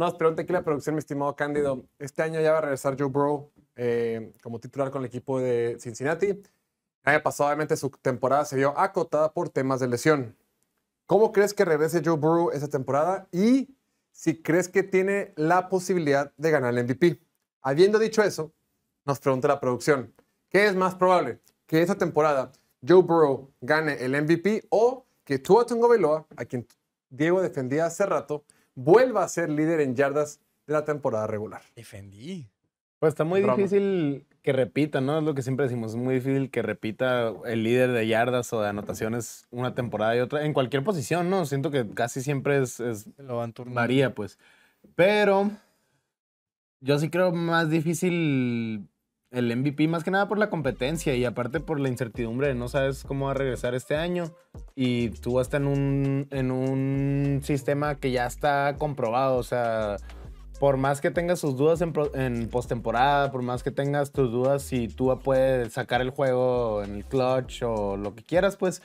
Nos pregunta aquí la producción, mi estimado Cándido. Este año ya va a regresar Joe Burrow eh, como titular con el equipo de Cincinnati. El año pasado, obviamente, su temporada se vio acotada por temas de lesión. ¿Cómo crees que regrese Joe Burrow esa temporada? Y si crees que tiene la posibilidad de ganar el MVP. Habiendo dicho eso, nos pregunta la producción, ¿qué es más probable? ¿Que esa temporada Joe Burrow gane el MVP o que Tua Beloa, a quien Diego defendía hace rato, vuelva a ser líder en yardas de la temporada regular. Defendí. Pues está muy difícil que repita, ¿no? Es lo que siempre decimos, es muy difícil que repita el líder de yardas o de anotaciones una temporada y otra, en cualquier posición, ¿no? Siento que casi siempre es, lo van María, pues. Pero yo sí creo más difícil el MVP más que nada por la competencia y aparte por la incertidumbre no sabes cómo va a regresar este año y tú vas en un, en un sistema que ya está comprobado, o sea, por más que tengas tus dudas en, en postemporada, por más que tengas tus dudas si tú puedes sacar el juego en el clutch o lo que quieras, pues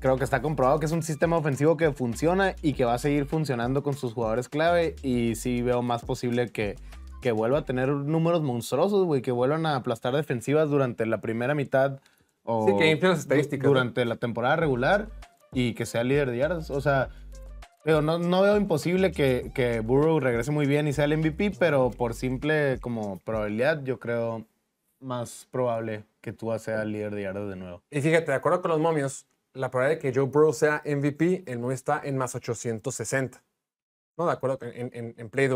creo que está comprobado que es un sistema ofensivo que funciona y que va a seguir funcionando con sus jugadores clave y sí veo más posible que que vuelva a tener números monstruosos, güey, que vuelvan a aplastar defensivas durante la primera mitad o sí, que estadísticas. Durante la temporada regular y que sea líder de yardas. O sea, pero no, no, veo imposible que, que Burrow regrese muy bien y sea el MVP, pero por simple como probabilidad, yo creo más probable que tú sea líder de yardas de nuevo. Y fíjate, de acuerdo con los momios, la probabilidad de que Joe Burrow sea MVP, el momio está en más 860. ¿No? De acuerdo en, en, en Play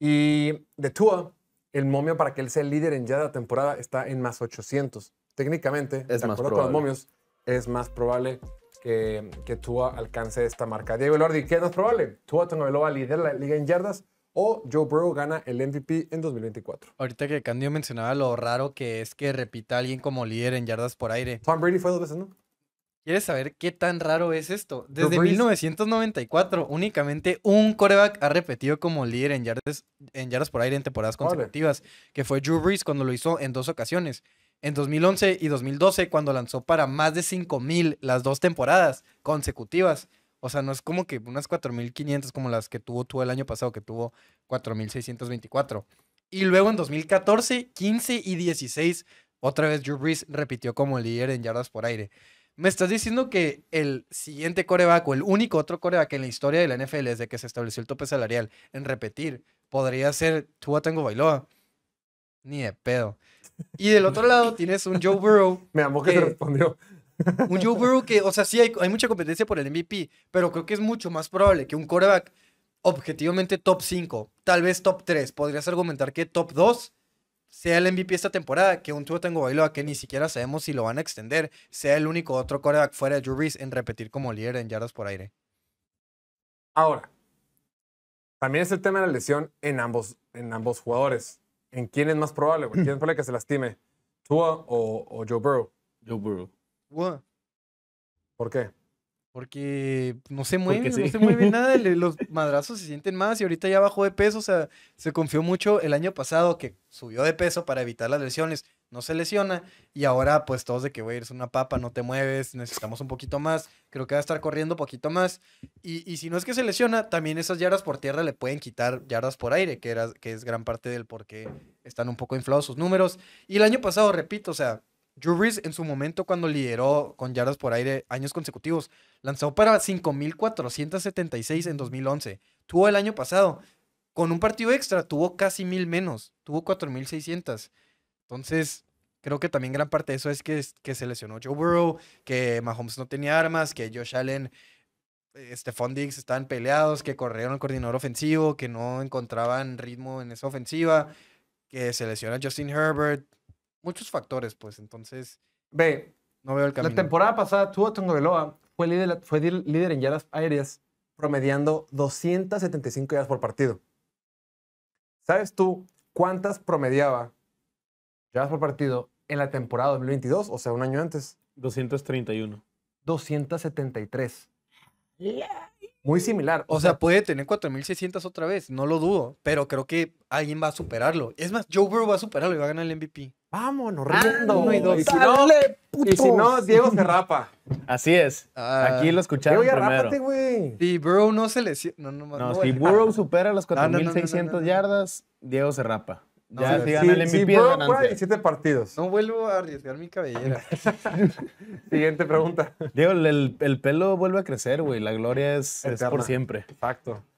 y de Tua, el momio para que él sea el líder en yardas temporada está en más 800. Técnicamente, es más probable. los momios, es más probable que, que Tua alcance esta marca. Diego Lordi, ¿qué es más probable? ¿Tua líder lidera la liga en yardas o Joe Burrow gana el MVP en 2024? Ahorita que Candio mencionaba lo raro que es que repita a alguien como líder en yardas por aire. Tom Brady fue dos veces, ¿no? ¿Quieres saber qué tan raro es esto? Desde 1994, únicamente un coreback ha repetido como líder en yardas, en yardas por aire en temporadas consecutivas, que fue Drew Brees cuando lo hizo en dos ocasiones. En 2011 y 2012, cuando lanzó para más de 5.000 las dos temporadas consecutivas. O sea, no es como que unas 4.500 como las que tuvo tú el año pasado, que tuvo 4.624. Y luego en 2014, 15 y 16, otra vez Drew Brees repitió como líder en yardas por aire. Me estás diciendo que el siguiente coreback o el único otro coreback en la historia de la NFL desde que se estableció el tope salarial en repetir podría ser Tua Tango Bailoa. Ni de pedo. Y del otro lado tienes un Joe Burrow. Me amo que, te respondió. un Joe Burrow que, o sea, sí hay, hay, mucha competencia por el MVP, pero creo que es mucho más probable que un coreback objetivamente top 5, tal vez top 3, podrías argumentar que top 2 sea el MVP esta temporada, que un Tua bailo a que ni siquiera sabemos si lo van a extender, sea el único otro coreback fuera de Drew en repetir como líder en yardas por aire. Ahora, también es el tema de la lesión en ambos, en ambos jugadores. ¿En quién es más probable, ¿Quién es probable que se lastime? ¿Tua o, Joe Burrow? Joe Burrow. ¿Por qué? Porque pues, no se mueve, no se mueve nada, los madrazos se sienten más y ahorita ya bajó de peso, o sea, se confió mucho el año pasado que subió de peso para evitar las lesiones, no se lesiona y ahora pues todos de que, güey, irse una papa, no te mueves, necesitamos un poquito más, creo que va a estar corriendo un poquito más y, si no es que se lesiona, también esas yardas por tierra le pueden quitar yardas por aire, que, era, que es gran parte del por qué están un poco inflados sus números y el año pasado, repito, o sea, Drew en su momento cuando lideró con yardas por aire años consecutivos, lanzó para 5.476 en 2011. Tuvo el año pasado, con un partido extra, tuvo casi mil menos, tuvo 4.600. Entonces, creo que también gran parte de eso es que, se lesionó Joe Burrow, que Mahomes no tenía armas, que Josh Allen, eh, Stephon Diggs estaban peleados, que corrieron al coordinador ofensivo, que no encontraban ritmo en esa ofensiva, que se lesiona Justin Herbert, muchos factores, pues. Entonces, ve, no veo el camino. La temporada pasada, tuvo Tongoveloa fue líder, fue líder en yardas aéreas, promediando 275 yardas por partido. ¿Sabes tú cuántas promediaba yardas por partido en la temporada 2022, o sea, un año antes? 231. 273. Muy similar. O, sea, sea, puede tener 4.600 otra vez, no lo dudo, pero creo que alguien va a superarlo. Es más, Joe Burrow va a superarlo y va a ganar el MVP. Vámonos, ah, riendo. rindo. y si, no, Diego se rapa. Así es. Ah. Aquí lo escucharon Diego, primero. Rápate, güey. Si Burrow no se le... No, si Burrow supera las 4.600 yardas, Diego se rapa. Ya, si, gana el MVP si siete partidos. No vuelvo a arriesgar mi cabellera. Siguiente pregunta. Diego, el, pelo vuelve a crecer, güey. La gloria es, es por siempre. Exacto.